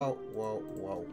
Whoa, whoa, whoa.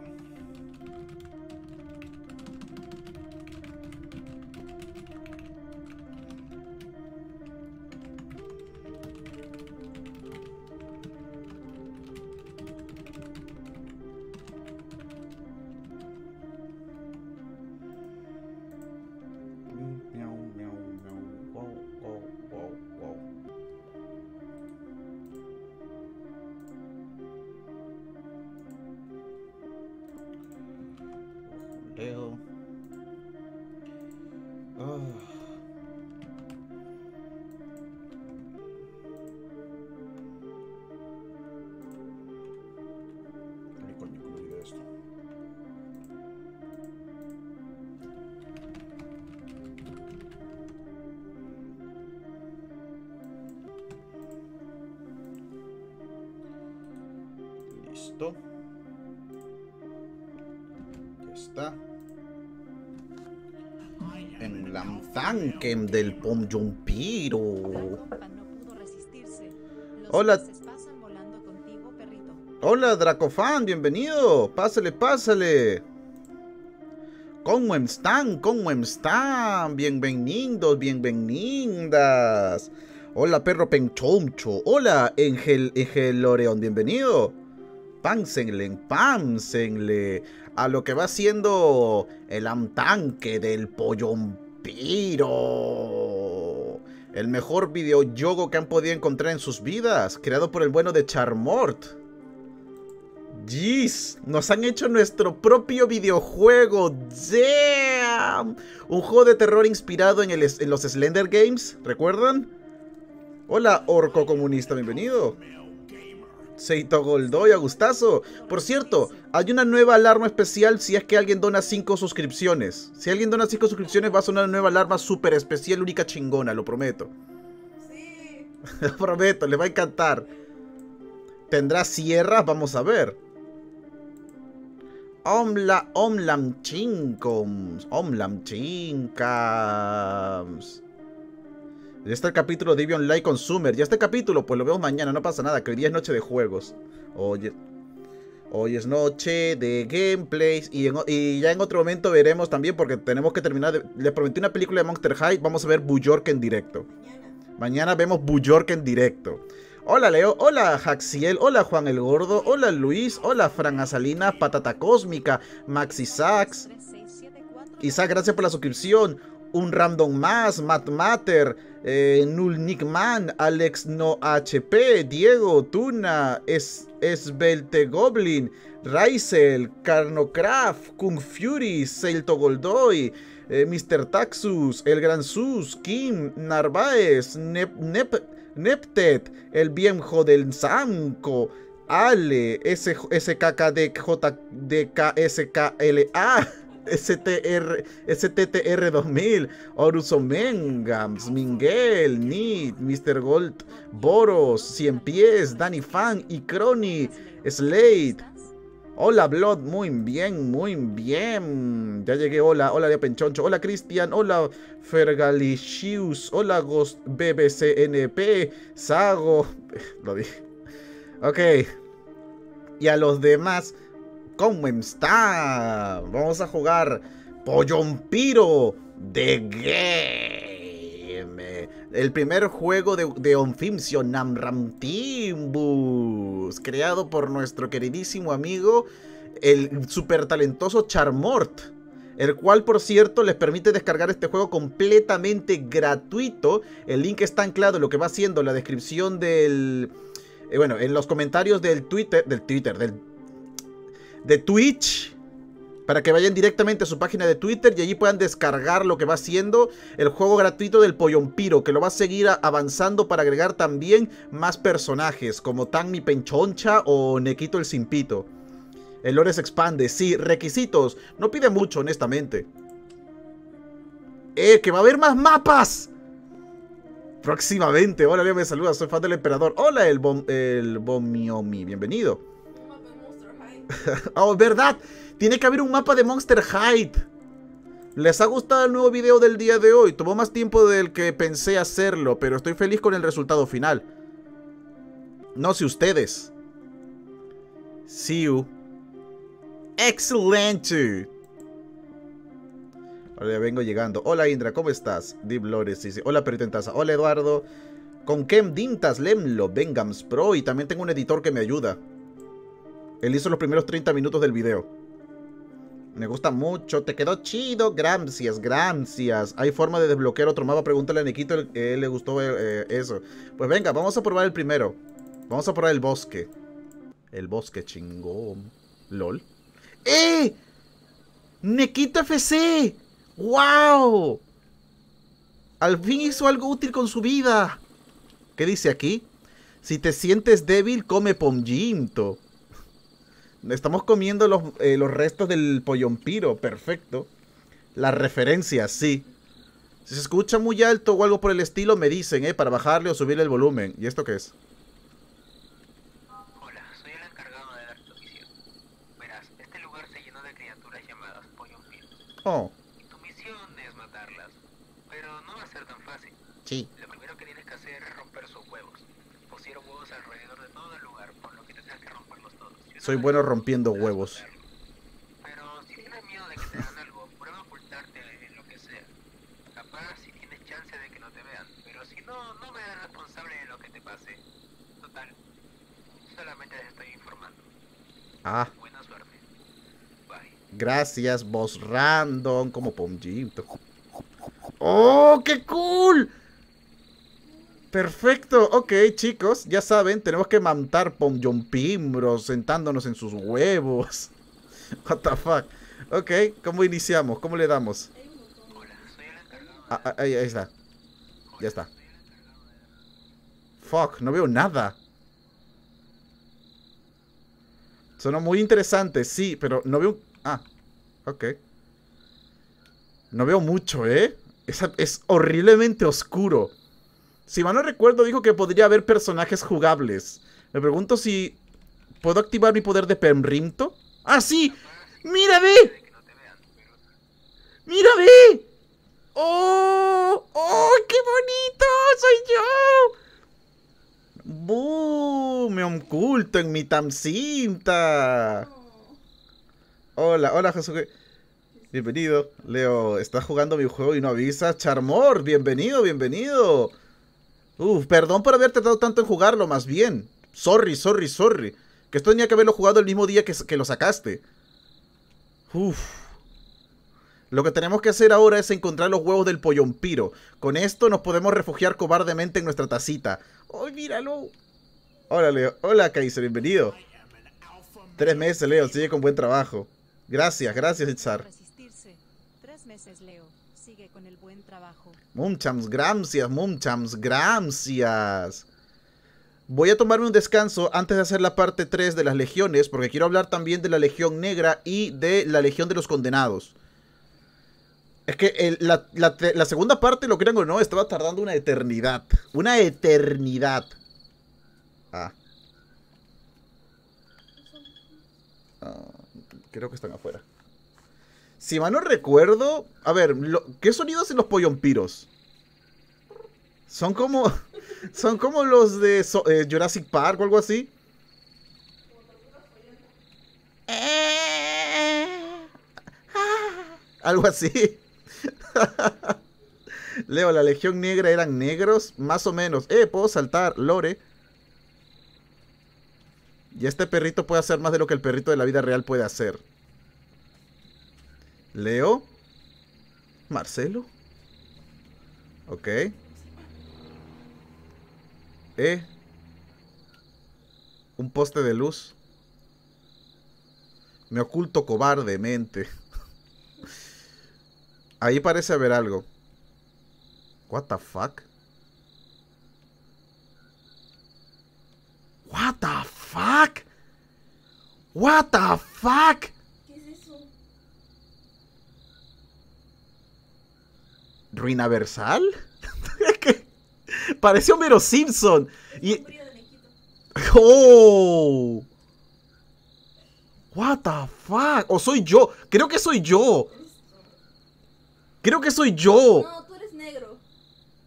tanque del Pom Jumpiro. Hola. Hola, Dracofan, bienvenido. Pásale, pásale. ¿Cómo están? ¿Cómo están? Bienvenidos, bienvenidas. Hola, perro penchoncho. Hola, Engel, Engel bienvenido. Pánsenle, pánsenle a lo que va siendo el amtanque del pollón Piro, El mejor videojuego que han podido encontrar en sus vidas, creado por el bueno de Charmort. Jeez, nos han hecho nuestro propio videojuego. ¡Damn! Un juego de terror inspirado en, en los Slender Games, ¿recuerdan? Hola, orco comunista, bienvenido. Seito Goldoy, a gustazo. Por cierto, hay una nueva alarma especial si es que alguien dona 5 suscripciones. Si alguien dona 5 suscripciones va a sonar una nueva alarma súper especial, única chingona, lo prometo. Sí. lo prometo, le va a encantar. ¿Tendrá sierras? Vamos a ver. Omla, omlam chinkums. Omlam chinkams. Ya está el capítulo de online Consumer. Ya este capítulo, pues lo vemos mañana, no pasa nada, que hoy día es noche de juegos. Oye. Hoy es noche de gameplays y, ya en otro momento veremos también porque tenemos que terminar. De, les prometí una película de Monster High, vamos a ver Bujork en directo. Mañana, vemos Bujork en directo. Hola Leo, hola Jaxiel, hola Juan el Gordo, hola Luis, hola Fran Asalina, Patata Cósmica, Maxi Sax. Isaac, gracias por la suscripción. Un random más, Matt Matter eh, Null Alex No HP, Diego Tuna, es Esbelte Goblin, Raizel, Carnocraft, Kung Fury, Seilto Goldoy, eh, Mr. Taxus, El Gran Sus, Kim, Narváez, Neptet, El Viejo del Zanco, Ale, SKKDJDKSKLA. STR, STTR 2000, Oruzo Mengams, Miguel, Nid, Mr. Gold, Boros, Cien Pies, Danny Fan y Crony, Slade. Hola Blood, muy bien, muy bien. Ya llegué, hola, hola de Penchoncho, hola Cristian, hola Fergalicious. hola Ghost BBCNP, Sago. Lo dije. Ok. Y a los demás ¿Cómo está? Vamos a jugar Pollompiro de Game. El primer juego de, de Namramtimbus. Creado por nuestro queridísimo amigo, el super talentoso Charmort. El cual, por cierto, les permite descargar este juego completamente gratuito. El link está anclado, lo que va siendo la descripción del... Eh, bueno, en los comentarios del Twitter, del Twitter, del de Twitch. Para que vayan directamente a su página de Twitter y allí puedan descargar lo que va haciendo el juego gratuito del Pollompiro, que lo va a seguir avanzando para agregar también más personajes, como Tan Penchoncha o Nequito el Simpito. El lore se expande, sí, requisitos. No pide mucho, honestamente. ¡Eh, que va a haber más mapas! Próximamente. Hola, bien, me saluda, soy fan del emperador. Hola, el, el Bomiomi, bienvenido. oh, verdad. Tiene que haber un mapa de Monster Hide ¿Les ha gustado el nuevo video del día de hoy? Tomó más tiempo del que pensé hacerlo, pero estoy feliz con el resultado final. No sé ustedes. See you. Excelente. Ahora vengo llegando. Hola Indra, ¿cómo estás? Deep Lores sí. Hola Peritentaza. Hola Eduardo. Con Kem Dintas Lemlo, Vengams Pro y también tengo un editor que me ayuda. Él hizo los primeros 30 minutos del video. Me gusta mucho, te quedó chido, gracias, gracias. ¿Hay forma de desbloquear otro mapa? Pregúntale a Nikito, él, le gustó eh, eh, eso. Pues venga, vamos a probar el primero. Vamos a probar el bosque. El bosque, chingón. LOL. ¡Eh! ¡Nequito FC! ¡Wow! Al fin hizo algo útil con su vida. ¿Qué dice aquí? Si te sientes débil, come pomjinto. Estamos comiendo los, eh, los restos del pollompiro, perfecto. La referencia, sí. Si se escucha muy alto o algo por el estilo, me dicen, ¿eh? Para bajarle o subirle el volumen. ¿Y esto qué es? Hola, soy el encargado de Oh. Soy bueno rompiendo huevos. Pero si tienes miedo de que te hagan algo, prueba a ocultarte en lo que sea. Capaz si tienes chance de que no te vean. Pero si no, no me hagas responsable de lo que te pase. Total. Solamente les estoy informando. Ah. Buena suerte. Bye. Gracias, boss random, como Pomjito. ¡Oh, qué cool! Perfecto, ok chicos, ya saben, tenemos que montar con sentándonos en sus huevos. What the fuck. Ok, ¿cómo iniciamos? ¿Cómo le damos? Ah, ah, ahí, está. ya está. Fuck, no veo nada. Sonó muy interesante, sí, pero no veo... Ah, ok. No veo mucho, ¿eh? es horriblemente oscuro. Si mal no recuerdo, dijo que podría haber personajes jugables. Me pregunto si puedo activar mi poder de Pemrimto. ¡Ah, sí! ¡Mira, ve! ¡Mira, ve! ¡Oh! ¡Oh, qué bonito! ¡Soy yo! ¡Bú! Me oculto en mi tamcinta. Hola, hola, Josuke. Bienvenido. Leo, estás jugando mi juego y no avisas. Charmor, bienvenido, bienvenido. Uf, perdón por haber tardado tanto en jugarlo, más bien. Sorry, sorry, sorry. Que esto tenía que haberlo jugado el mismo día que, lo sacaste. Uf. Lo que tenemos que hacer ahora es encontrar los huevos del pollompiro. Con esto nos podemos refugiar cobardemente en nuestra tacita. ¡Ay, míralo! míralo! Leo hola Kaiser, bienvenido. Tres meses, Leo, sigue con buen trabajo. Gracias, gracias, Itzar. Tres meses, Leo. Sigue con el buen trabajo. Mumchams gracias, Mumchams gracias. Voy a tomarme un descanso antes de hacer la parte 3 de las legiones, porque quiero hablar también de la Legión Negra y de la Legión de los Condenados. Es que la, segunda parte, lo crean o no, estaba tardando una eternidad. Una eternidad. ah, ah creo que están afuera. Si mal no recuerdo, a ver, ¿qué sonidos hacen los pollompiros? Son como son como los de eh, Jurassic Park o algo así. Eh, algo así. Leo, la Legión Negra eran negros, más o menos. Eh, puedo saltar, Lore. Y este perrito puede hacer más de lo que el perrito de la vida real puede hacer. Leo. Marcelo. Ok. Eh. Un poste de luz. Me oculto cobardemente. Ahí parece haber algo. What the fuck? What the fuck? What the fuck? ¿Rinaversal? Pareció Mero Simpson. Y... ¡Oh! What the fuck? O soy yo. Creo que soy yo. Creo que soy yo. No, tú eres negro.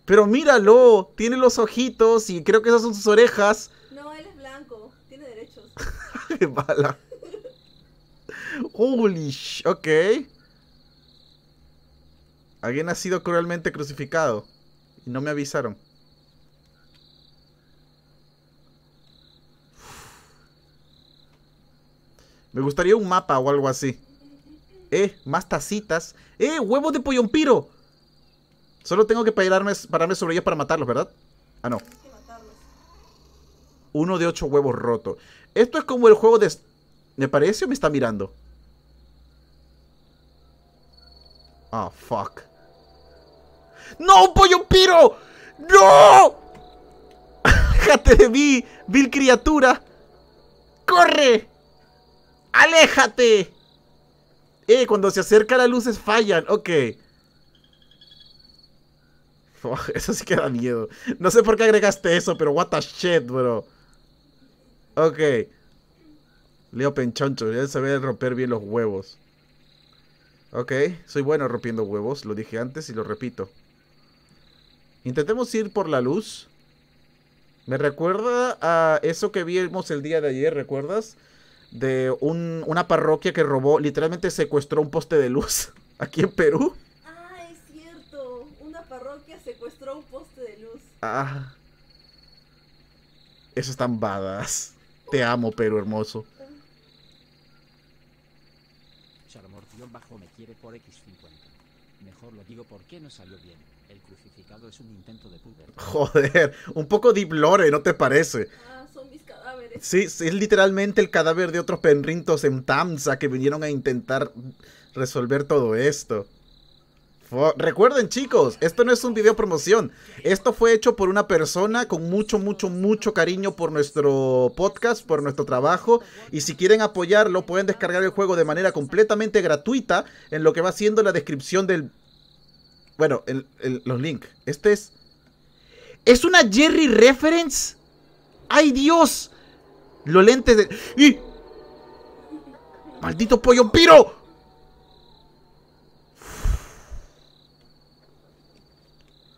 Pero míralo. Tiene los ojitos y creo que esas son sus orejas. No, él es blanco. Tiene derechos. ¡Qué bala! Holy sh... Ok. Alguien ha sido cruelmente crucificado y no me avisaron. Me gustaría un mapa o algo así. Eh, más tacitas. Eh, huevos de pollompiro. Solo tengo que pararme, pararme sobre ellos para matarlos, ¿verdad? Ah, no. Uno de ocho huevos rotos Esto es como el juego de... ¿Me parece o me está mirando? Ah, fuck. ¡No, pollo piro! ¡No! ¡Aléjate de mí, vil criatura! ¡Corre! ¡Aléjate! Eh, cuando se acerca las luces fallan. Ok. Oh, eso sí que da miedo. No sé por qué agregaste eso, pero what the shit, bro. Ok. Leo Penchoncho, ya saber romper bien los huevos. Ok, soy bueno rompiendo huevos, lo dije antes y lo repito. Intentemos ir por la luz. Me recuerda a eso que vimos el día de ayer, ¿recuerdas? De un, una parroquia que robó, literalmente secuestró un poste de luz aquí en Perú. Ah, es cierto. Una parroquia secuestró un poste de luz. Ah. Eso están badas. Te amo, Perú hermoso. Charmortión bajo me quiere por X50. Mejor lo digo porque no salió bien. El crucifijo es un intento de Joder, un poco deep lore, ¿no te parece? Ah, son mis cadáveres. Sí, es literalmente el cadáver de otros penrintos en Tamza que vinieron a intentar resolver todo esto. Recuerden chicos, esto no es un video promoción. Esto fue hecho por una persona con mucho, mucho, mucho cariño por nuestro podcast, por nuestro trabajo. Y si quieren apoyarlo, pueden descargar el juego de manera completamente gratuita en lo que va siendo la descripción del bueno, el, los links. Este es. ¿Es una Jerry reference? ¡Ay, Dios! Los lentes de. ¡Y! ¡Maldito pollo piro!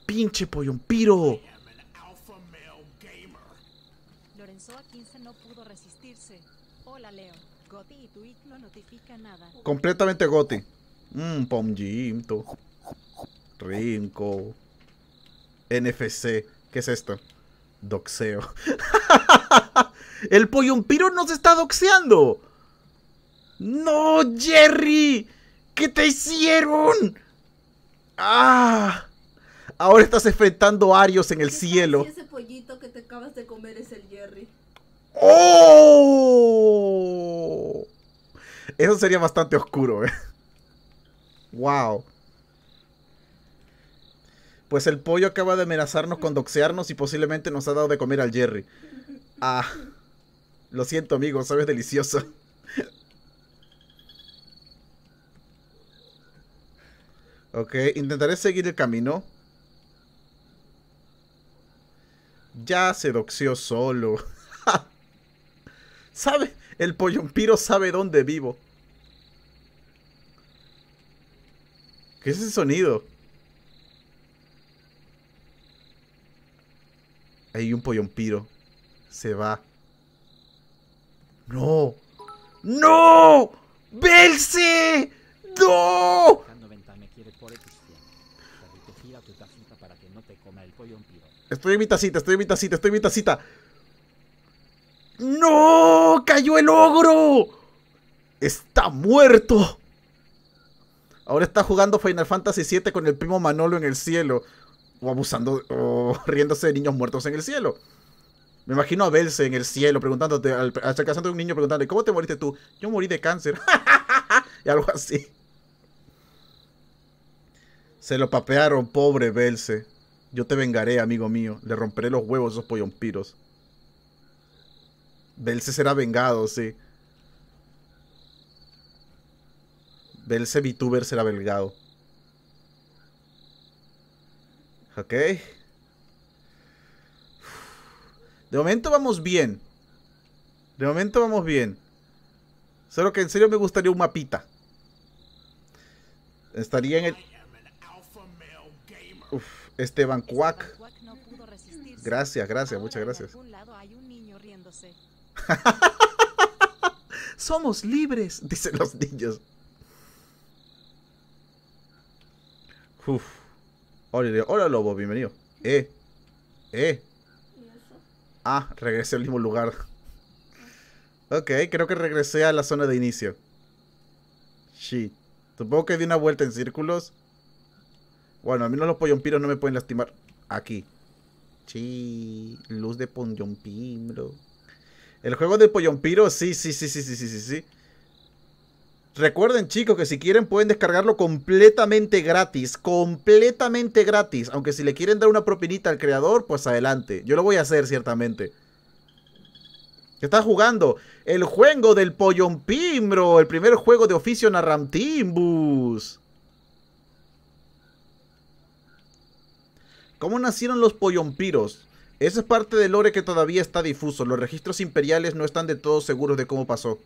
pinche pollo Lorenzo A15 no pudo resistirse. Hola, Leo. Goti y notifica nada. Completamente Goti. Mmm, pomjito. Rinco, NFC, ¿qué es esto? Doxeo. ¡El pollo pollompiro nos está doxeando! ¡No, Jerry! ¿Qué te hicieron? ¡Ah! Ahora estás enfrentando a Arios en el cielo. Ese pollito que te acabas de comer es el Jerry. ¡Oh! Eso sería bastante oscuro, ¿eh? ¡Wow! Pues el pollo acaba de amenazarnos con doxearnos y posiblemente nos ha dado de comer al Jerry. Ah, lo siento amigo, sabes delicioso. ok, intentaré seguir el camino. Ya se doxeó solo. ¿Sabe? El pollompiro sabe dónde vivo. ¿Qué es ese sonido? Hay un pollón piro. Se va. ¡No! ¡No! ¡Belce! ¡No! Estoy en mi tacita, estoy en mi tacita, estoy en mi tacita. ¡No! ¡Cayó el ogro! ¡Está muerto! Ahora está jugando Final Fantasy VII con el primo Manolo en el cielo o abusando o riéndose de niños muertos en el cielo. Me imagino a Belce en el cielo preguntándote, al, acercándote a un niño Preguntándole, ¿cómo te moriste tú? Yo morí de cáncer. y algo así. Se lo papearon, pobre Belce. Yo te vengaré, amigo mío. Le romperé los huevos a esos pollompiros. Belce será vengado, sí. Belce VTuber será vengado. Ok. De momento vamos bien. De momento vamos bien. Solo que en serio me gustaría un mapita. Estaría en el... Esteban Cuac. Gracias, gracias, muchas gracias. Somos libres, dicen los niños. Uf. Hola, lobo, bienvenido. Eh, eh. Ah, regresé al mismo lugar. ok, creo que regresé a la zona de inicio. Sí Supongo que di una vuelta en círculos. Bueno, a mí no los pollompiros no me pueden lastimar. Aquí. Sí, luz de pollompiro. El juego de pollompiros, sí, sí, sí, sí, sí, sí, sí, sí. Recuerden chicos que si quieren pueden descargarlo completamente gratis, completamente gratis. Aunque si le quieren dar una propinita al creador, pues adelante. Yo lo voy a hacer ciertamente. Está jugando? El juego del pollompimbro El primer juego de oficio Narramtimbus. ¿Cómo nacieron los Pollompiros? Esa es parte del lore que todavía está difuso. Los registros imperiales no están de todo seguros de cómo pasó.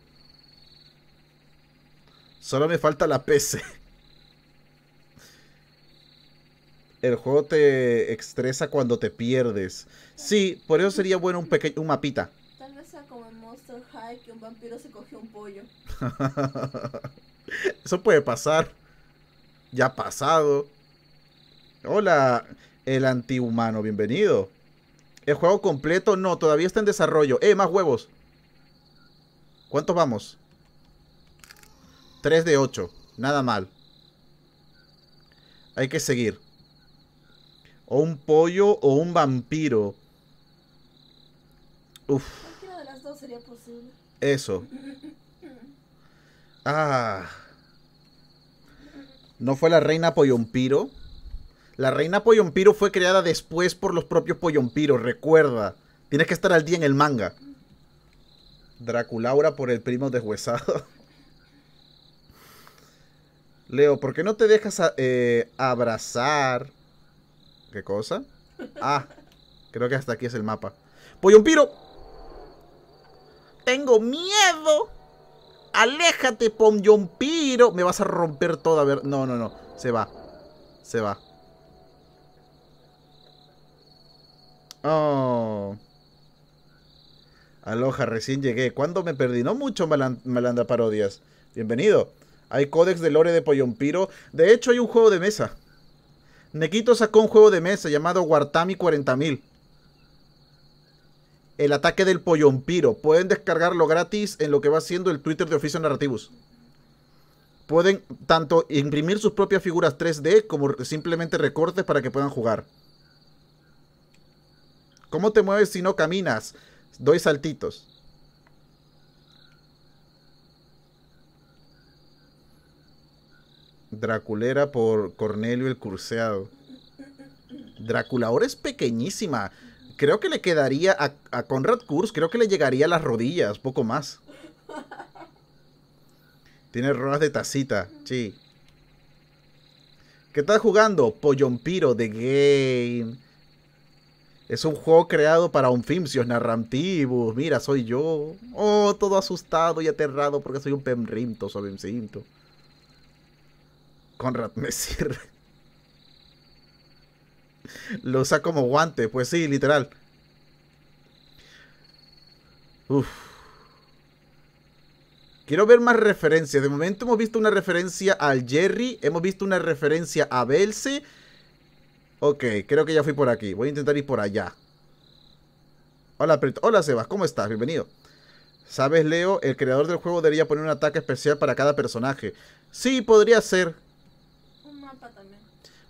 Solo me falta la PC. El juego te estresa cuando te pierdes. Sí, por eso sería bueno un pequeño un mapita. Tal vez sea como en Monster High que un vampiro se cogió un pollo. eso puede pasar. Ya ha pasado. Hola, el antihumano, bienvenido. El juego completo no, todavía está en desarrollo. Eh, más huevos. ¿Cuántos vamos? 3 de 8. Nada mal. Hay que seguir. O un pollo o un vampiro. Uf. Eso. Ah. No fue la reina Pollompiro. La reina Pollompiro fue creada después por los propios Pollompiros, recuerda. Tienes que estar al día en el manga. Draculaura por el primo deshuesado. Leo, ¿por qué no te dejas eh, abrazar? ¿Qué cosa? Ah, creo que hasta aquí es el mapa. ¡Pollompiro! ¡Tengo miedo! ¡Aléjate, Poyompiro! Me vas a romper todo, a ver. No, no, no. Se va. Se va. Oh. Aloha, recién llegué. ¿Cuándo me perdí? No mucho, Malanda Parodias. Bienvenido. Hay códex de lore de Pollompiro. De hecho, hay un juego de mesa. Nequito sacó un juego de mesa llamado Guartami 40000. El ataque del Pollompiro. Pueden descargarlo gratis en lo que va siendo el Twitter de Oficio Narrativos. Pueden tanto imprimir sus propias figuras 3D como simplemente recortes para que puedan jugar. ¿Cómo te mueves si no caminas? Doy saltitos. Draculera por Cornelio el Curseado. Dracula ahora es pequeñísima. Creo que le quedaría a, Conrad Kurz, creo que le llegaría a las rodillas, poco más. Tiene ruedas de tacita, sí. ¿Qué estás jugando? Pollompiro de Game. Es un juego creado para onfimsios narrativos. Mira, soy yo. Oh, todo asustado y aterrado porque soy un pemrimto soy Conrad me sirve Lo usa como guante, pues sí, literal. Uf. Quiero ver más referencias. De momento hemos visto una referencia al Jerry. Hemos visto una referencia a Belce. Ok, creo que ya fui por aquí. Voy a intentar ir por allá. Hola, Hola, Sebas. ¿Cómo estás? Bienvenido. ¿Sabes, Leo? El creador del juego debería poner un ataque especial para cada personaje. Sí, podría ser.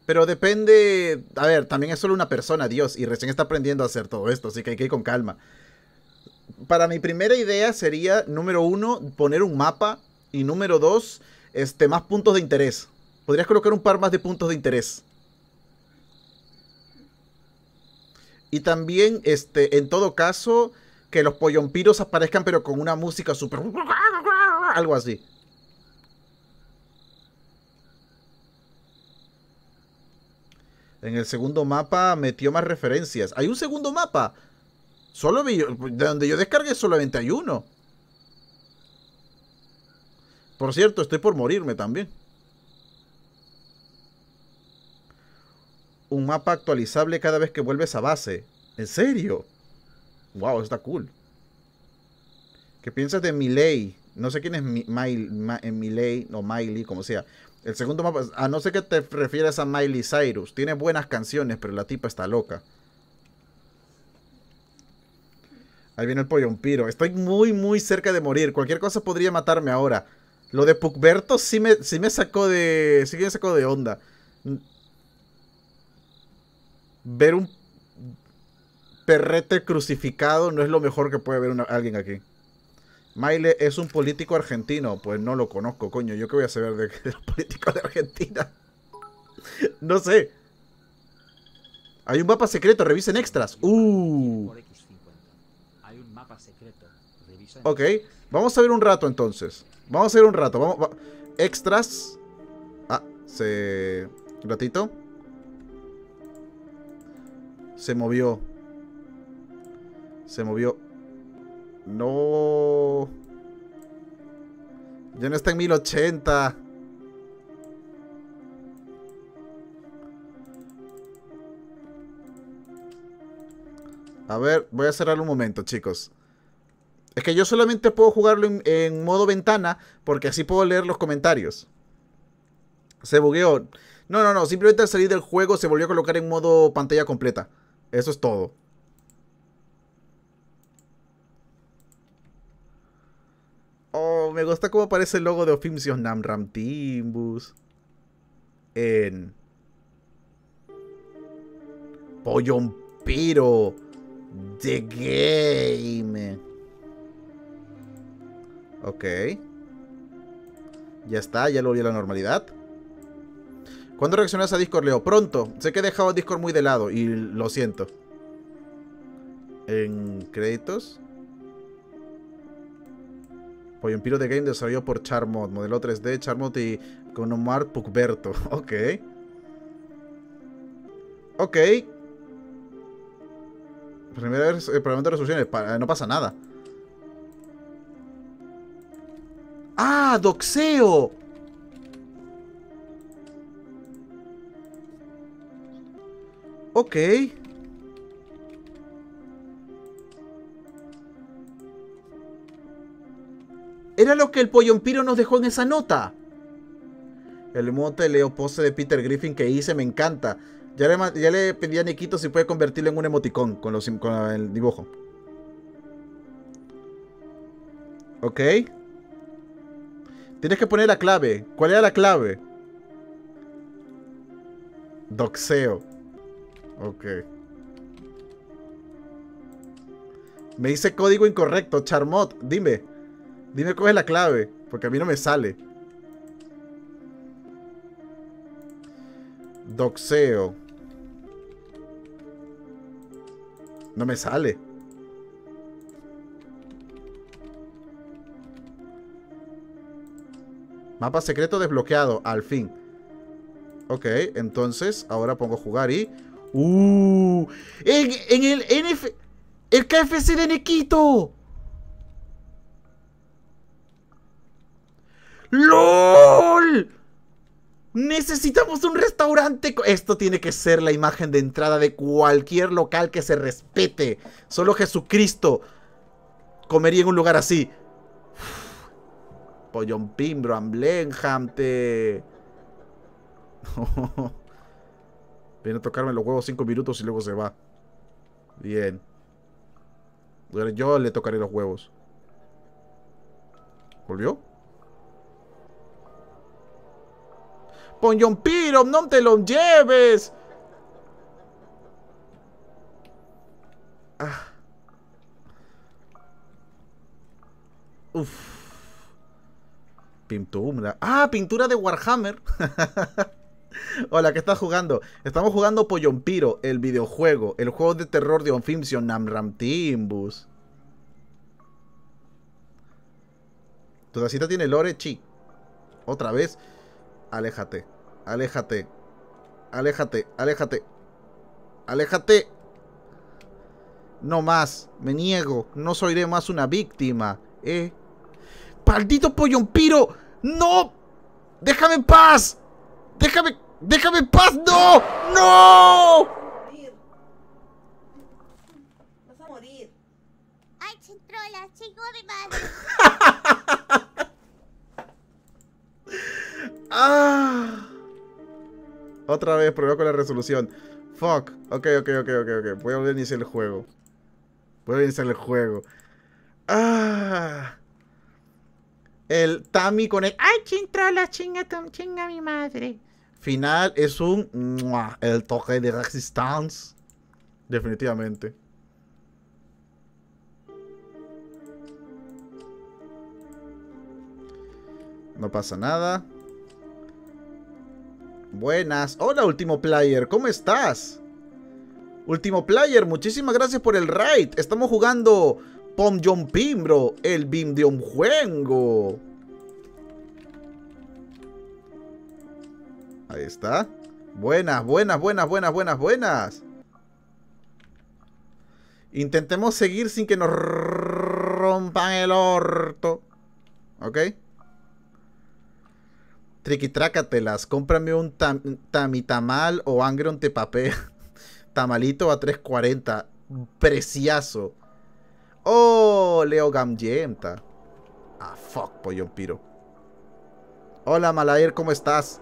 Pero depende, a ver, también es solo una persona, Dios, y recién está aprendiendo a hacer todo esto, así que hay que ir con calma. Para mi primera idea sería, número uno, poner un mapa, y número dos, este, más puntos de interés. Podrías colocar un par más de puntos de interés. Y también, este, en todo caso, que los pollompiros aparezcan, pero con una música súper... Algo así. En el segundo mapa metió más referencias. Hay un segundo mapa. Solo vi, de donde yo descargué solamente hay uno. Por cierto, estoy por morirme también. Un mapa actualizable cada vez que vuelves a base. ¿En serio? Wow, está cool. ¿Qué piensas de Miley? No sé quién es eh, Miley, o Miley, como sea. El segundo mapa, a no sé qué te refieres a Miley Cyrus, tiene buenas canciones, pero la tipa está loca. Ahí viene el pollo piro Estoy muy, muy cerca de morir. Cualquier cosa podría matarme ahora. Lo de Pugberto sí me, me sacó de. Sí me de onda. Ver un perrete crucificado no es lo mejor que puede ver alguien aquí. Maile es un político argentino. Pues no lo conozco, coño. ¿Yo qué voy a saber de, los políticos de Argentina? no sé. Hay un mapa secreto, revisen extras. Uh. Ok, vamos a ver un rato entonces. Vamos a ver un rato. Vamos, Extras. Ah, se. ratito. Se movió. Se movió. No. Ya no está en 1080. A ver, voy a cerrar un momento, chicos. Es que yo solamente puedo jugarlo en, en, modo ventana porque así puedo leer los comentarios. Se bugueó. No, no, no. Simplemente al salir del juego se volvió a colocar en modo pantalla completa. Eso es todo. me gusta cómo aparece el logo de Ofimsios Namram Timbus. En. Pollompiro. The Game. Ok. Ya está, ya lo vi a la normalidad. ¿Cuándo reaccionas a Discord, Leo? Pronto. Sé que he dejado Discord muy de lado y lo siento. En créditos un Empiro de Game desarrollado por Charmot, modelo 3D, Charmot y con Omar Pugberto, Ok. Ok. Primera vez, el eh, problema de resoluciones, eh, no pasa nada. ¡Ah! ¡Doxeo! Ok. Era lo que el pollompiro nos dejó en esa nota. El mote Leo pose de Peter Griffin que hice me encanta. Ya le, ya pedí a Nikito si puede convertirlo en un emoticón con, el dibujo. Ok. Tienes que poner la clave. ¿Cuál era la clave? Doxeo. Ok. Me dice código incorrecto, Charmot. Dime. Dime cuál es la clave, porque a mí no me sale. Doxeo. No me sale. Mapa secreto desbloqueado, al fin. Ok, entonces ahora pongo jugar y... ¡Uh! ¡En, el NF... ¡El KFC de Nequito! ¡LOL! Necesitamos un restaurante. Esto tiene que ser la imagen de entrada de cualquier local que se respete. Solo Jesucristo comería en un lugar así. Pollón Pimbro, Amblenham, Viene a tocarme los huevos cinco minutos y luego se va. Bien. Yo le tocaré los huevos. ¿Volvió? Piro, no te lo lleves. Ah. Uf. Pintura. Ah, pintura de Warhammer. Hola, ¿qué estás jugando? Estamos jugando Pollompiro, el videojuego, el juego de terror de Onfimsion Namram Timbus. Tu tacita tiene lore, chi. Otra vez. Aléjate, aléjate, aléjate, aléjate, aléjate. No más, me niego, no soy más una víctima, ¿eh? ¡Maldito pollompiro! ¡No! ¡Déjame en paz! ¡Déjame! ¡Déjame en paz! ¡No! ¡No! ¡Ay, chintrola! madre! ¡Ah! Otra vez, probé con la resolución. Fuck. Ok, ok, ok, ok, ok. Voy a volver a iniciar el juego. Voy a iniciar el juego. ¡Ah! El Tami con el. ¡Ay, chintrola! ¡Chinga, chinga mi madre! Final es un. El toque de Resistance. Definitivamente. No pasa nada. Buenas. Hola, último player. ¿Cómo estás? Último player, muchísimas gracias por el raid. Estamos jugando Pom John Pim, bro. El Bim de un juego. Ahí está. Buenas, buenas, buenas, buenas, buenas, buenas. Intentemos seguir sin que nos rompan el orto. ¿Ok? triquitrácatelas, cómprame un tamitamal o angron un Tamalito a 3.40. Preciazo. Oh, Leo Gamyenta. Ah, fuck, pollo vampiro. Hola, Malayer, ¿cómo estás?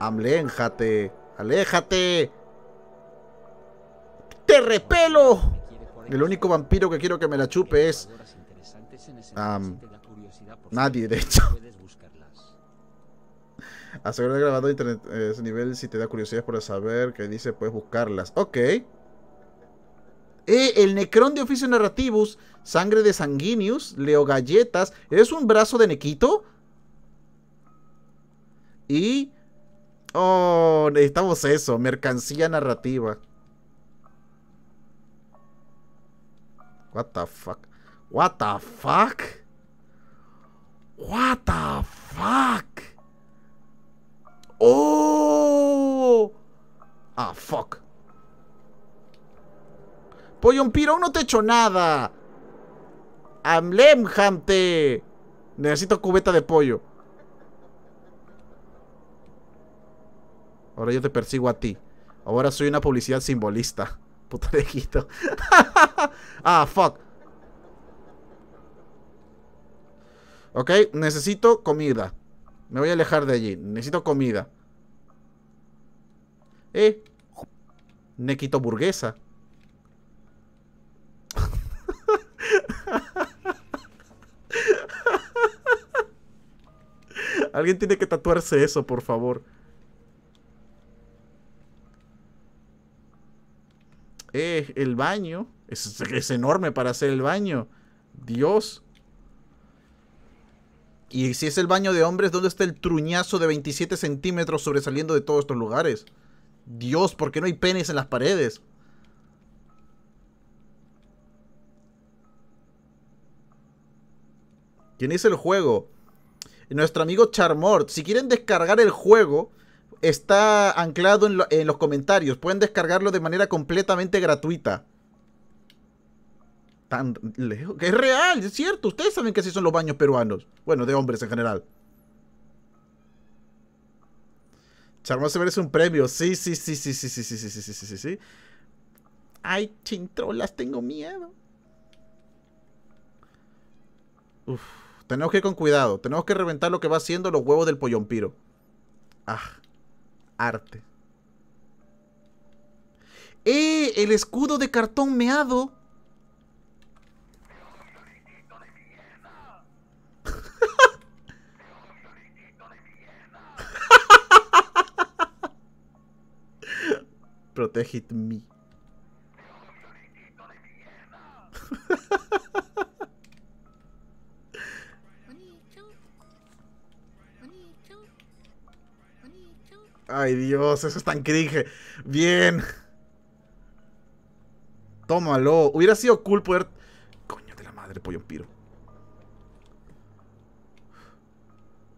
Amléjate. Aléjate. ¡Te repelo! El único vampiro que quiero que me la chupe es... nadie, de hecho. Asegurar el grabado de internet eh, ese nivel si te da curiosidad por saber qué dice puedes buscarlas. Ok. Eh, el Necrón de Oficio Narrativus, Sangre de Sanguinius, Leo Galletas. ¿Es un brazo de Nequito? Y... Oh, necesitamos eso, mercancía narrativa. What the fuck? What the fuck? What the fuck? ¡Oh! Ah, fuck. Pollo Piro, no te hecho nada. Amlem, Necesito cubeta de pollo. Ahora yo te persigo a ti. Ahora soy una publicidad simbolista. Puta quito. ah, fuck. Ok, necesito comida. Me voy a alejar de allí. Necesito comida. Eh. Nequito burguesa. Alguien tiene que tatuarse eso, por favor. Eh, el baño. Es, es enorme para hacer el baño. Dios. Y si es el baño de hombres, ¿dónde está el truñazo de 27 centímetros sobresaliendo de todos estos lugares? Dios, ¿por qué no hay penes en las paredes? ¿Quién es el juego? Nuestro amigo Charmort. Si quieren descargar el juego, está anclado en los comentarios. Pueden descargarlo de manera completamente gratuita tan lejos. Que es real, es cierto. Ustedes saben que así son los baños peruanos. Bueno, de hombres en general. Charmoso se merece un premio. Sí, sí, sí, sí, sí, sí, sí, sí, sí, sí, sí, sí. Ay, chintrolas, tengo miedo. Uf. Tenemos que ir con cuidado. Tenemos que reventar lo que va haciendo los huevos del pollompiro. Ah, arte. ¡Eh! El escudo de cartón meado Protege me. Ay Dios, eso es tan cringe. Bien. Tómalo. Hubiera sido cool poder... Coño de la madre, pollo piro.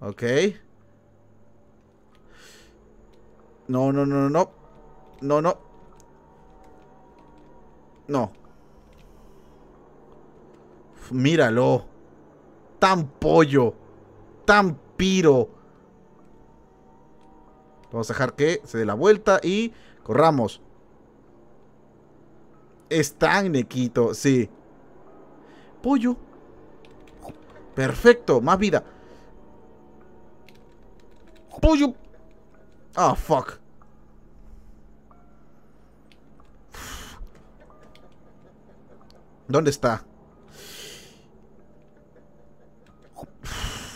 Ok. No, no, no, no, no. No, no. No. Míralo. Tan pollo. Tan piro. Vamos a dejar que se dé la vuelta y corramos. Es tan nequito, sí. Pollo. Perfecto, más vida. Pollo. Ah, fuck. ¿Dónde está?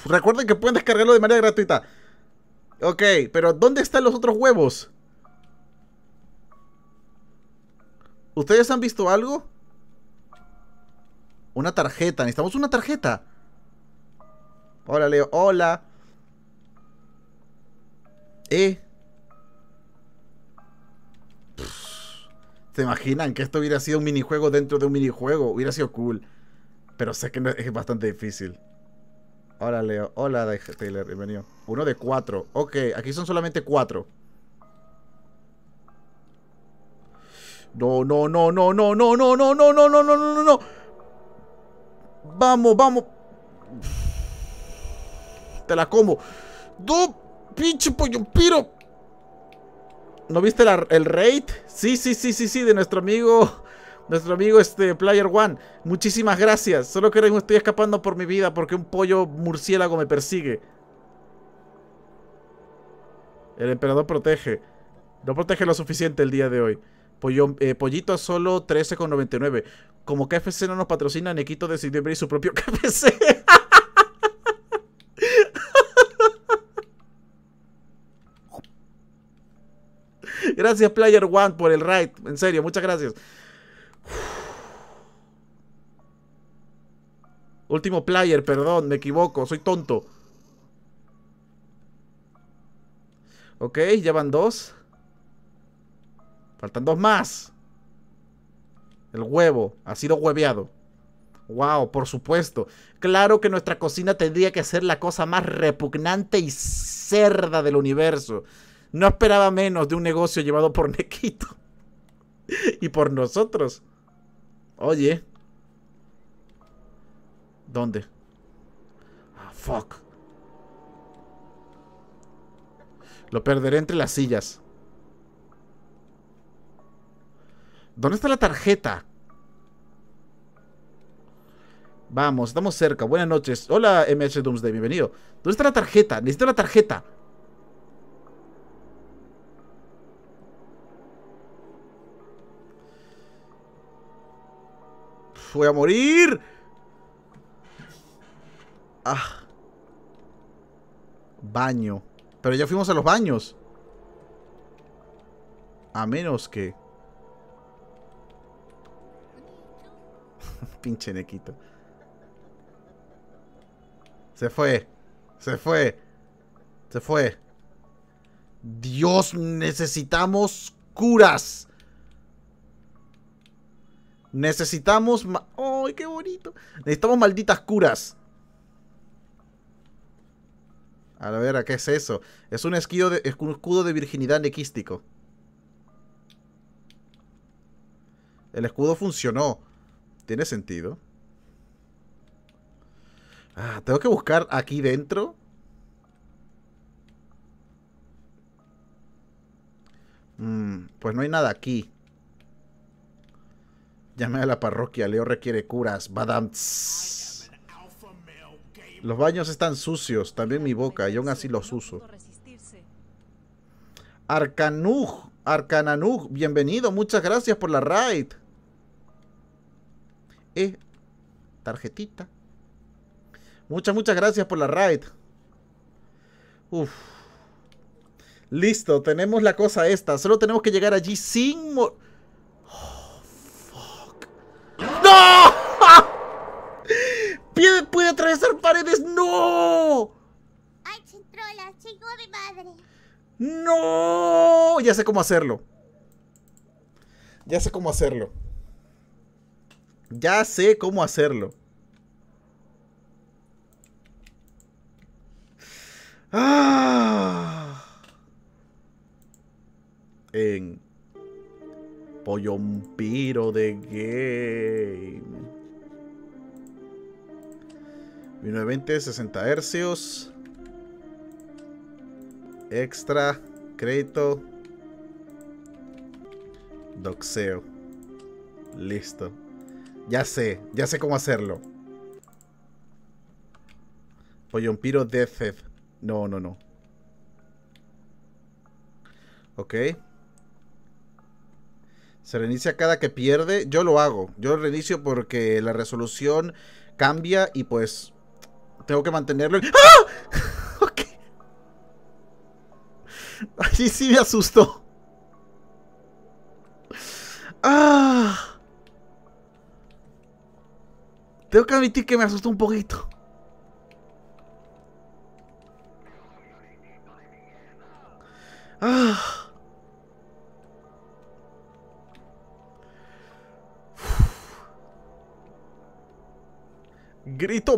Recuerden que pueden descargarlo de manera gratuita. Ok, pero ¿dónde están los otros huevos? ¿Ustedes han visto algo? Una tarjeta, necesitamos una tarjeta. Hola, Leo, hola. Eh, ¿Te imaginan que esto hubiera sido un minijuego dentro de un minijuego? Hubiera sido cool. Pero sé que es bastante difícil. Hola Leo, hola Taylor, bienvenido. Uno de cuatro. Ok, aquí son solamente cuatro. No, no, no, no, no, no, no, no, no, no, no, no, no, no, no. Vamos, vamos. Te la como. ¡No! ¡Pinche pollo piro! ¿No viste el raid? Sí, sí, sí, sí, sí, de nuestro amigo. Nuestro amigo este Player One. Muchísimas gracias. Solo que me estoy escapando por mi vida porque un pollo murciélago me persigue. El emperador protege. No protege lo suficiente el día de hoy. Pollo, eh, pollito a solo 13,99. Como KFC no nos patrocina, Nequito decidió abrir su propio KFC. Gracias, Player One, por el raid. En serio, muchas gracias. Último player, perdón, me equivoco, soy tonto. Ok, ya van dos. Faltan dos más. El huevo ha sido hueveado. Wow, por supuesto. Claro que nuestra cocina tendría que ser la cosa más repugnante y cerda del universo. No esperaba menos de un negocio llevado por Nequito. y por nosotros. Oye. ¿Dónde? Ah, fuck. Lo perderé entre las sillas. ¿Dónde está la tarjeta? Vamos, estamos cerca. Buenas noches. Hola, MH Doomsday, bienvenido. ¿Dónde está la tarjeta? Necesito la tarjeta. voy a morir. Ah. Baño. Pero ya fuimos a los baños. A menos que... Pinche nequito. Se fue. Se fue. Se fue. Dios, necesitamos curas. Necesitamos... ¡Ay, qué bonito! Necesitamos malditas curas. A ver, a ¿qué es eso? Es un, escudo de virginidad nequístico. El escudo funcionó. Tiene sentido. Ah, tengo que buscar aquí dentro. Mm, pues no hay nada aquí. Llame a la parroquia, Leo requiere curas. Badam. Los baños están sucios, también mi boca, Yo aún así los uso. Arcanuj, Arcananug, bienvenido, muchas gracias por la raid. Eh, tarjetita. Muchas, muchas gracias por la raid. Uf. Listo, tenemos la cosa esta. Solo tenemos que llegar allí sin... Mo ¡No! ¡Puede atravesar paredes! ¡No! ¡Ay, madre! ¡No! Ya sé cómo hacerlo. Ya sé cómo hacerlo. Ya sé cómo hacerlo. Ah. En Pollo piro de game. 1920, 60 hercios. Extra, crédito. Doxeo. Listo. Ya sé, ya sé cómo hacerlo. Pollompiro Death. No, no, no. Ok. Se reinicia cada que pierde. Yo lo hago. Yo reinicio porque la resolución cambia y pues tengo que mantenerlo. ¡Ah! ok. Allí sí me asustó. ¡Ah! Tengo que admitir que me asustó un poquito.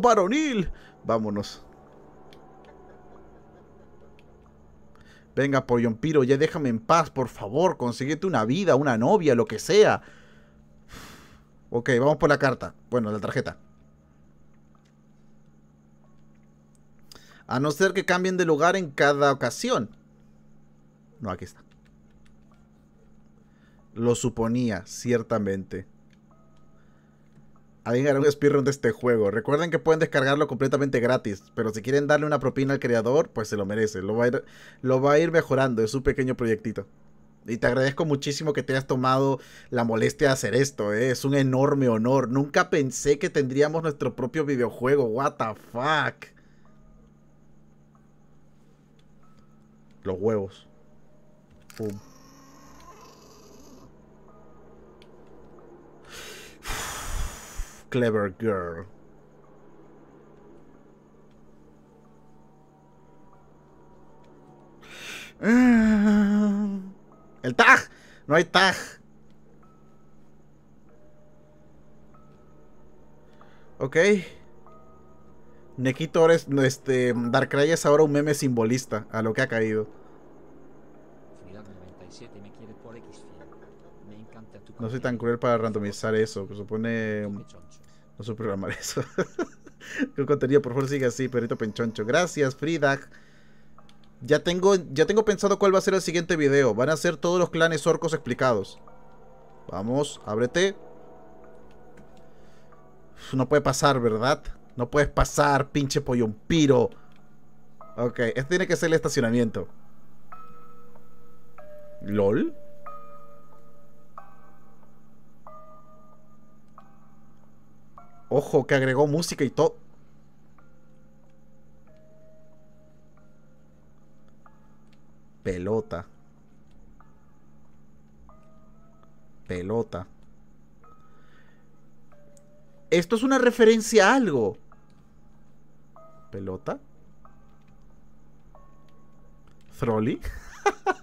varonil! Vámonos. Venga, yompiro ya déjame en paz, por favor. Consíguete una vida, una novia, lo que sea. Ok, vamos por la carta. Bueno, la tarjeta. A no ser que cambien de lugar en cada ocasión. No, aquí está. Lo suponía, ciertamente. Alguien hará un speedrun de este juego. Recuerden que pueden descargarlo completamente gratis, pero si quieren darle una propina al creador, pues se lo merece. Lo va a ir, mejorando, es un pequeño proyectito. Y te agradezco muchísimo que te hayas tomado la molestia de hacer esto, ¿eh? es un enorme honor. Nunca pensé que tendríamos nuestro propio videojuego, what the fuck. Los huevos. Pum. Clever Girl. Ah, el tag. No hay tag. Ok. Nequito es, este, Darkrai es ahora un meme simbolista a lo que ha caído. No soy tan cruel para randomizar eso, Que supone no sé programar eso. el contenido, por favor, sigue así, perrito penchoncho. Gracias, Frida. Ya tengo, ya tengo pensado cuál va a ser el siguiente video. Van a ser todos los clanes orcos explicados. Vamos, ábrete. no puede pasar, ¿verdad? No puedes pasar, pinche pollo piro. Ok, este tiene que ser el estacionamiento. ¿LOL? Ojo, que agregó música y todo. Pelota. Pelota. Esto es una referencia a algo. Pelota. Trolley.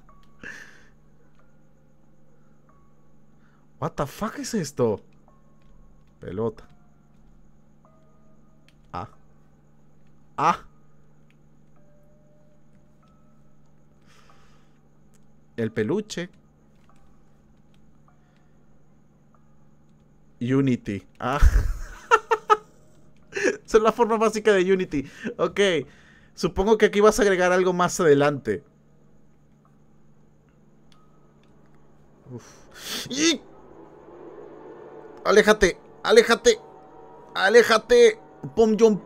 What the fuck es esto? Pelota. Ah. El peluche. Unity. Ah. Esa es la forma básica de Unity. Ok. Supongo que aquí vas a agregar algo más adelante. ¡Y! ¡Aléjate! ¡Aléjate! ¡Aléjate! Pom John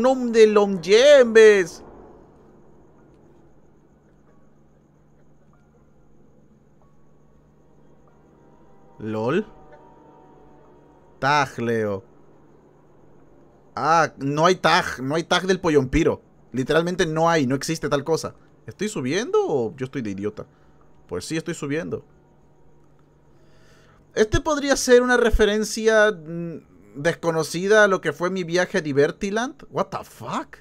nom de Long LOL. Tag, Leo. Ah, no hay tag, no hay tag del pollompiro. Literalmente no hay, no existe tal cosa. ¿Estoy subiendo o yo estoy de idiota? Pues sí, estoy subiendo. Este podría ser una referencia mm, desconocida lo que fue mi viaje a Divertiland. What the fuck?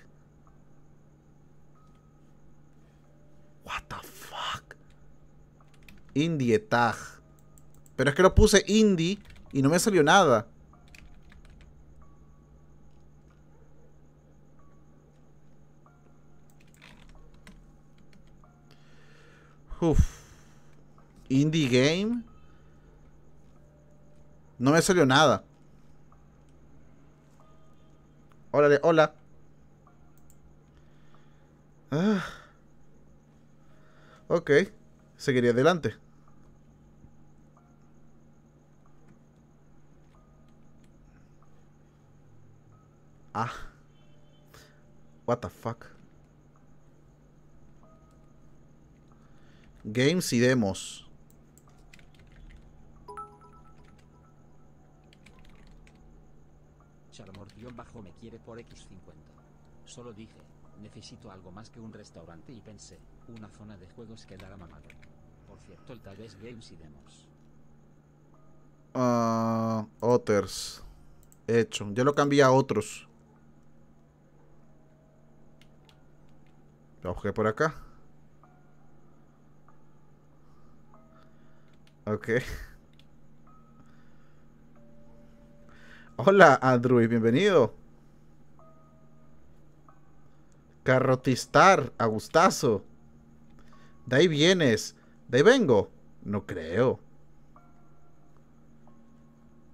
What the fuck? Indie tag. Pero es que lo puse indie y no me salió nada. Uf. Indie game. No me salió nada. Órale, hola. Ah. Ok. Seguiré adelante. Ah. What the fuck. Games y demos. bajo me quiere por X50. Solo dije, necesito algo más que un restaurante y pensé, una zona de juegos que dará mamado. Por cierto, el tal vez Games y Demos. Ah, others. Hecho. Yo lo cambié a otros. Lo por acá. Ok. Hola, Andrew, bienvenido. Carrotistar, a gustazo. De ahí vienes. De ahí vengo. No creo.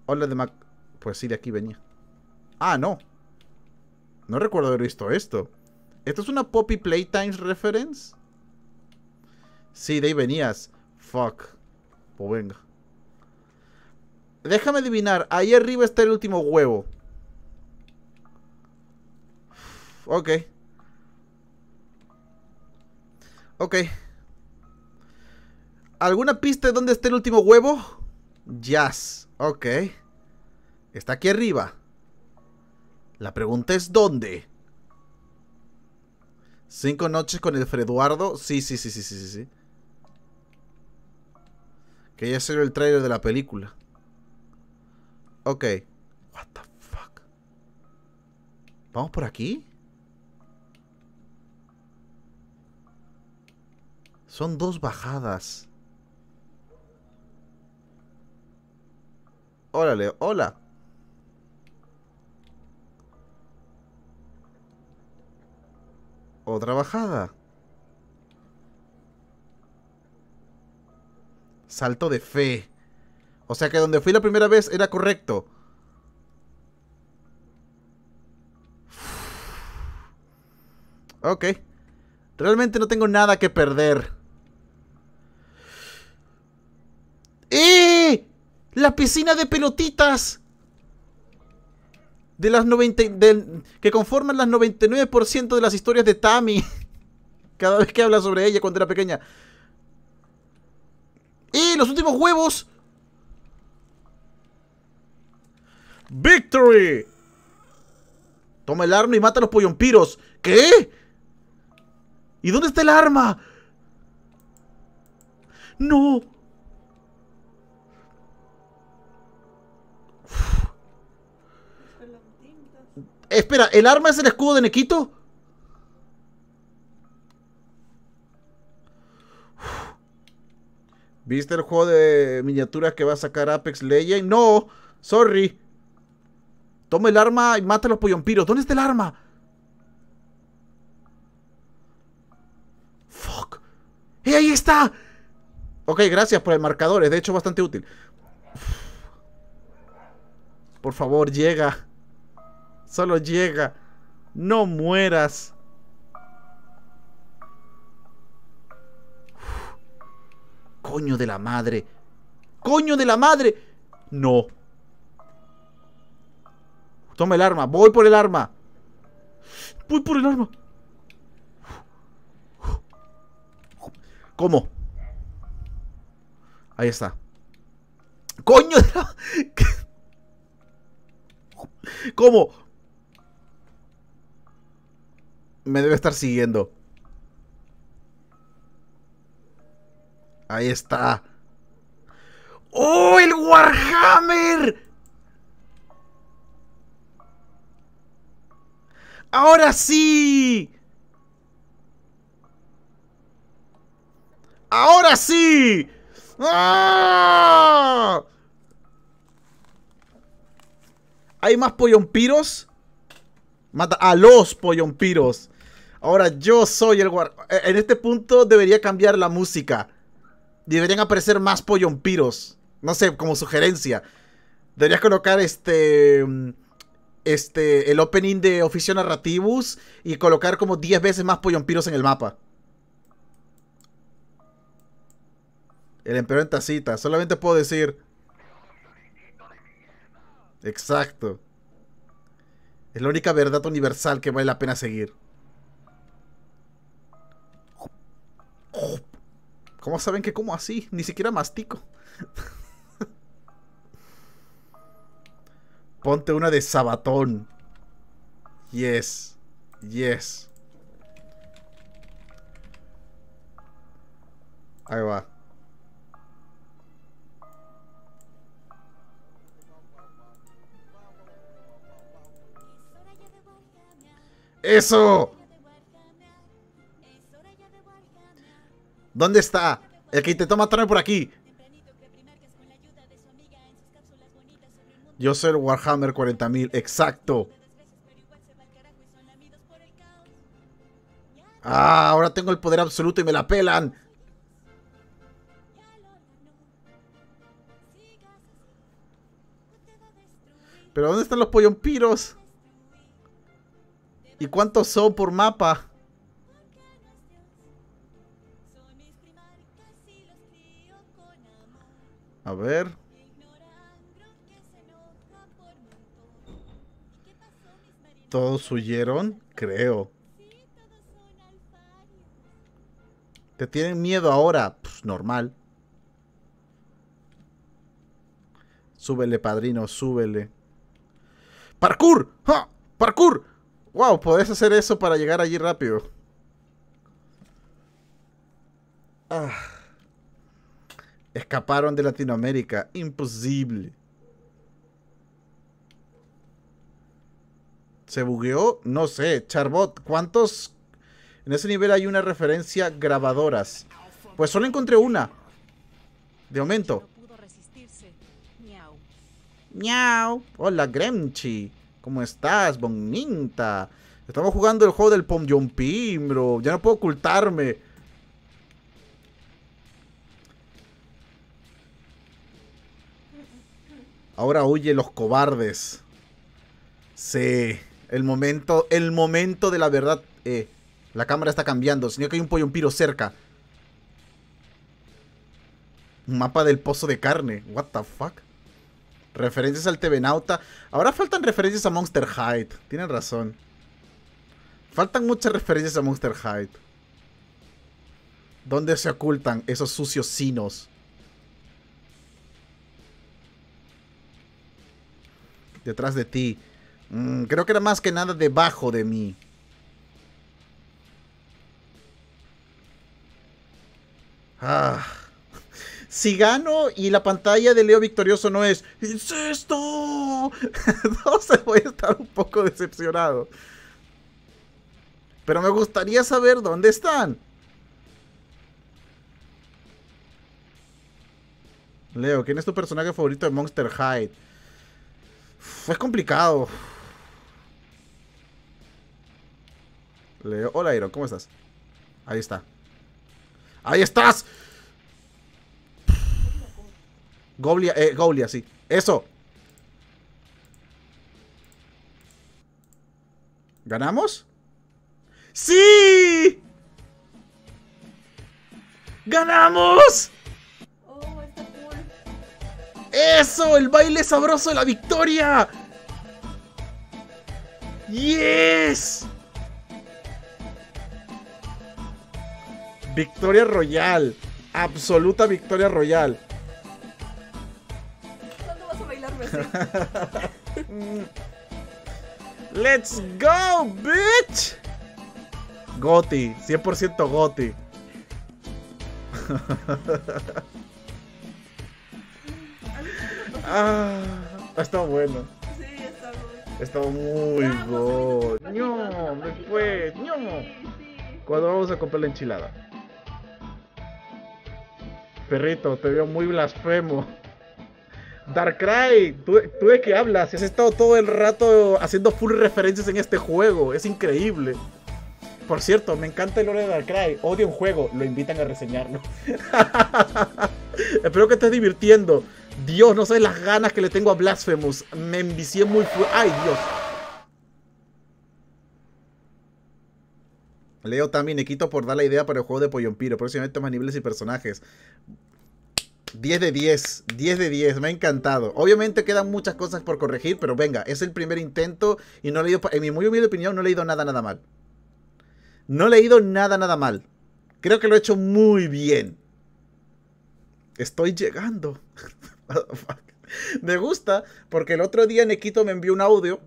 Hola de Mac... Pues sí, de aquí venía. Ah, no. No recuerdo haber visto esto. ¿Esto es una Poppy Playtime reference? Sí, de ahí venías. Fuck. Pues venga. Déjame adivinar. Ahí arriba está el último huevo. Ok. Ok. ¿Alguna pista de dónde está el último huevo? Jazz. Ok. Está aquí arriba. La pregunta es ¿dónde? ¿Cinco noches con el Freduardo? Sí, sí, sí, sí, sí, sí. Que ya salió el trailer de la película. Ok. What the fuck. ¿Vamos por aquí? Son dos bajadas. Órale, hola. Otra bajada. Salto de fe. O sea que donde fui la primera vez era correcto. Ok. Realmente no tengo nada que perder. ¡Eh! ¡La piscina de pelotitas! De las 90... que conforman las 99% de las historias de Tammy. Cada vez que habla sobre ella cuando era pequeña. ¡Eh! ¡Los últimos huevos! ¡Victory! Toma el arma y mata a los pollompiros. ¿Qué? ¿Y dónde está el arma? ¡No! Espera, ¿el arma es el escudo de Nequito? ¿Viste el juego de miniaturas que va a sacar Apex Legend? No, sorry. Toma el arma y mata a los pollompiros. ¿Dónde está el arma? Fuck. ¡Eh, ahí está! Ok, gracias por el marcador. Es de hecho bastante útil. Por favor, llega. Solo llega. No mueras. Coño de la madre. Coño de la madre. No. Toma el arma. Voy por el arma. Voy por el arma. ¿Cómo? Ahí está. ¡Coño! ¿Cómo? Me debe estar siguiendo. Ahí está. ¡Oh, el Warhammer! ¡Ahora sí! ¡Ahora sí! ¡Ah! ¿Hay más pollompiros? Mata a los pollompiros. Ahora yo soy el guard... Eh, en este punto debería cambiar la música. Deberían aparecer más pollompiros. No sé, como sugerencia. Deberías colocar este... Mm, este, el opening de Oficio Narrativus y colocar como 10 veces más pollompiros en el mapa. El emperador en tacita. Solamente puedo decir. Exacto. Es la única verdad universal que vale la pena seguir. ¿Cómo saben que como así? Ni siquiera mastico. Ponte una de sabatón. Yes. Yes. Ahí va. ¡Eso! ¿Dónde está? El que intentó matarme por aquí. Yo soy el Warhammer 40.000, exacto. Ah, ahora tengo el poder absoluto y me la pelan. Pero ¿dónde están los pollompiros? ¿Y cuántos son por mapa? A ver. Todos huyeron, creo. Te tienen miedo ahora. Pues normal. Súbele, padrino, súbele. ¡Parkour! ¡ah! ¡Parkour! ¡Wow! Podés hacer eso para llegar allí rápido. Ah. Escaparon de Latinoamérica. Imposible. ¿Se bugueó? No sé. Charbot, ¿cuántos? En ese nivel hay una referencia grabadoras. Pues solo encontré una. De momento. Miau. Hola, Gremchi. ¿Cómo estás, Boninta? Estamos jugando el juego del Pom bro. Ya no puedo ocultarme. Ahora huye los cobardes. Sí. El momento, el momento de la verdad. Eh, la cámara está cambiando. Sino que hay un pollo, piro cerca. Un mapa del pozo de carne. What the fuck? Referencias al TV Nauta. Ahora faltan referencias a Monster Hide. Tienen razón. Faltan muchas referencias a Monster Hide. ¿Dónde se ocultan esos sucios sinos? Detrás de ti Mm, creo que era más que nada debajo de mí. Ah. Si gano y la pantalla de Leo victorioso no es ¡Incesto! esto! no voy a estar un poco decepcionado. Pero me gustaría saber dónde están. Leo, ¿quién es tu personaje favorito de Monster High? Fue complicado. Hola, Iron, ¿cómo estás? Ahí está. ¡Ahí estás! Goblia, eh, Goblia, sí. ¡Eso! ¿Ganamos? ¡Sí! ¡Ganamos! ¡Eso! ¡El baile sabroso de la victoria! ¡Yes! Victoria Royal. Absoluta victoria royal. ¿Cuándo vas a bailar, Let's go, bitch. Goti, 100% Goti. ah, está bueno. Sí, está bueno. Está muy bueno. me fue, no. Cuando vamos a comprar la enchilada. Perrito, te veo muy blasfemo. Darkrai, ¿tú, ¿tú de qué hablas? Has estado todo el rato haciendo full referencias en este juego. Es increíble. Por cierto, me encanta el lore de Darkrai. Odio un juego. Lo invitan a reseñarlo. Espero que estés divirtiendo. Dios, no sabes las ganas que le tengo a Blasphemous. Me envicié muy fuerte. ¡Ay, Dios! Leo también Nequito por dar la idea para el juego de Pollompiro. Próximamente más niveles y personajes. 10 de 10, 10 de 10, me ha encantado. Obviamente quedan muchas cosas por corregir, pero venga, es el primer intento y no he leído, en mi muy humilde opinión, no he leído nada, nada mal. No he leído nada, nada mal. Creo que lo he hecho muy bien. Estoy llegando. me gusta porque el otro día Nequito me envió un audio.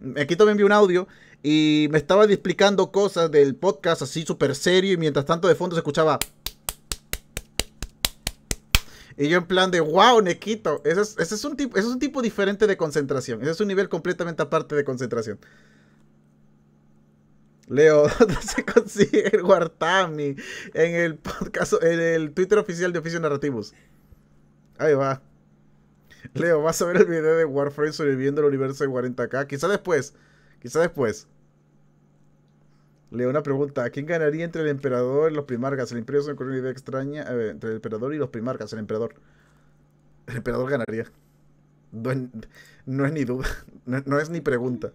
Nequito me envió un audio y me estaba explicando cosas del podcast así súper serio y mientras tanto de fondo se escuchaba... Y yo en plan de, wow, Nequito, ese es, un, tipo, es un tipo diferente de concentración. Ese es un nivel completamente aparte de concentración. Leo, ¿dónde se consigue el Wartami? En el podcast, en el Twitter oficial de Oficio Narrativos. Ahí va. Leo, vas a ver el video de Warframe sobreviviendo el universo de 40k. Quizá después. Quizá después. Leo, una pregunta. ¿Quién ganaría entre el emperador y los Primargas? El imperio ocurrió una idea extraña. Eh, entre el emperador y los Primargas, el emperador. El emperador ganaría. No, es ni duda. no es ni pregunta.